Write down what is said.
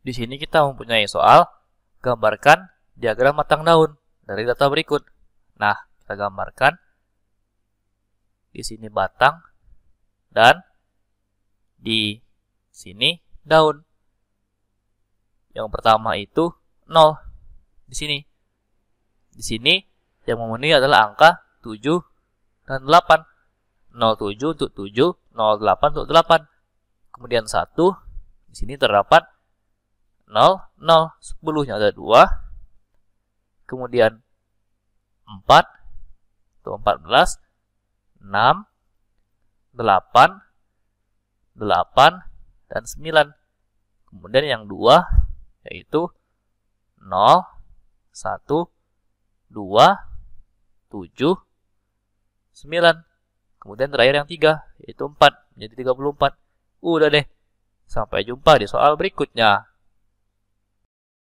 Di sini kita mempunyai soal gambarkan diagram batang daun dari data berikut. Nah, kita gambarkan di sini batang dan di sini daun. Yang pertama itu 0 di sini. Di sini yang memenuhi adalah angka 7 dan 8. 07 untuk 7, 08 untuk 8. Kemudian 1, di sini terdapat 0, 0, 10-nya ada 2. Kemudian 4, itu 14, 6, 8, 8, dan 9. Kemudian yang 2, yaitu 0, 1, 2, 7, 9. Kemudian terakhir yang 3, yaitu 4, menjadi 34. Udah deh, sampai jumpa di soal berikutnya.